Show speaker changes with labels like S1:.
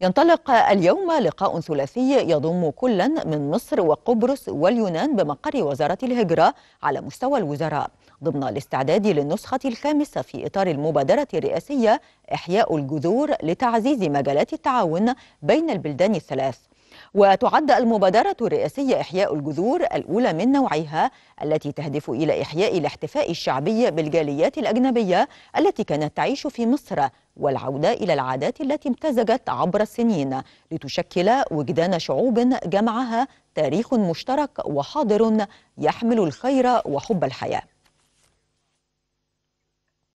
S1: ينطلق اليوم لقاء ثلاثي يضم كلا من مصر وقبرص واليونان بمقر وزارة الهجرة على مستوى الوزراء ضمن الاستعداد للنسخة الخامسة في إطار المبادرة الرئاسية إحياء الجذور لتعزيز مجالات التعاون بين البلدان الثلاث وتعد المبادرة الرئاسية إحياء الجذور الأولى من نوعها التي تهدف إلى إحياء الاحتفاء الشعبي بالجاليات الأجنبية التي كانت تعيش في مصر والعودة إلى العادات التي امتزجت عبر السنين لتشكل وجدان شعوب جمعها تاريخ مشترك وحاضر يحمل الخير وحب الحياه